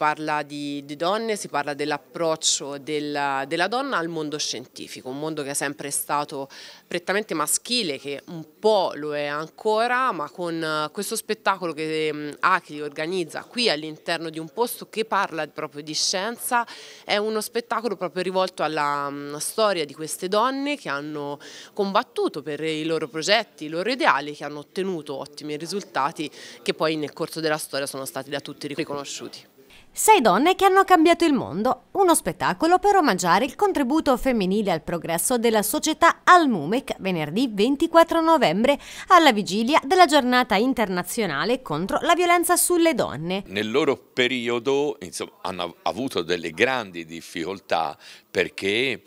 parla di, di, donne, si parla dell'approccio della, della, donna al mondo scientifico, un mondo che è sempre stato prettamente maschile, che un po' lo è ancora, ma con eh, questo spettacolo che ehm, Acri organizza qui all'interno di un posto che parla proprio di scienza, è uno spettacolo proprio rivolto alla mm, storia di queste donne che hanno combattuto per i loro progetti, i loro ideali, che hanno ottenuto ottimi risultati che poi nel corso della storia sono stati da tutti riconosciuti. Sei donne che hanno cambiato il mondo, uno spettacolo per omaggiare il contributo femminile al progresso della società al MUMEC venerdì 24 novembre alla vigilia della giornata internazionale contro la violenza sulle donne. Nel loro periodo insomma, hanno avuto delle grandi difficoltà perché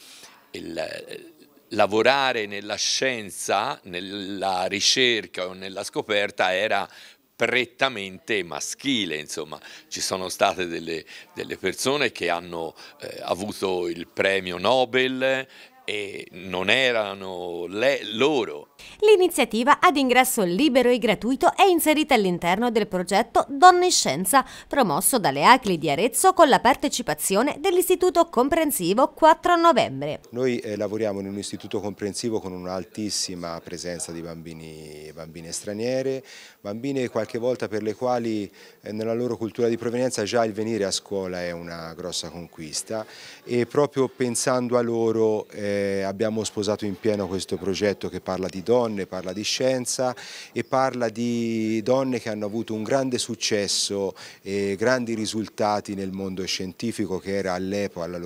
il, lavorare nella scienza, nella ricerca o nella scoperta era prettamente maschile, insomma ci sono state delle, delle persone che hanno eh, avuto il premio Nobel eh, e non erano le, loro L'iniziativa ad ingresso libero e gratuito è inserita all'interno del progetto Donne in Scienza, promosso dalle ACLI di Arezzo con la partecipazione dell'Istituto Comprensivo 4 novembre. Noi eh, lavoriamo in un istituto comprensivo con un'altissima presenza di bambini, bambine straniere, bambine qualche volta per le quali eh, nella loro cultura di provenienza già il venire a scuola è una grossa conquista e proprio pensando a loro eh, abbiamo sposato in pieno questo progetto che parla di donne donne, parla di scienza e parla di donne che hanno avuto un grande successo e grandi risultati nel mondo scientifico che era all'epoca all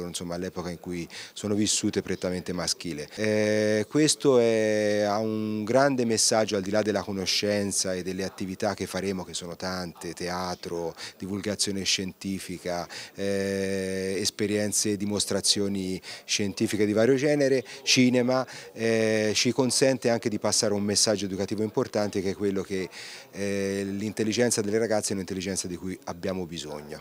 in cui sono vissute prettamente maschile. Eh, questo è, ha un grande messaggio al di là della conoscenza e delle attività che faremo che sono tante, teatro, divulgazione scientifica, eh, esperienze, dimostrazioni scientifiche di vario genere, cinema, eh, ci consente anche anche di passare un messaggio educativo importante che è quello che eh, l'intelligenza delle ragazze è un'intelligenza di cui abbiamo bisogno.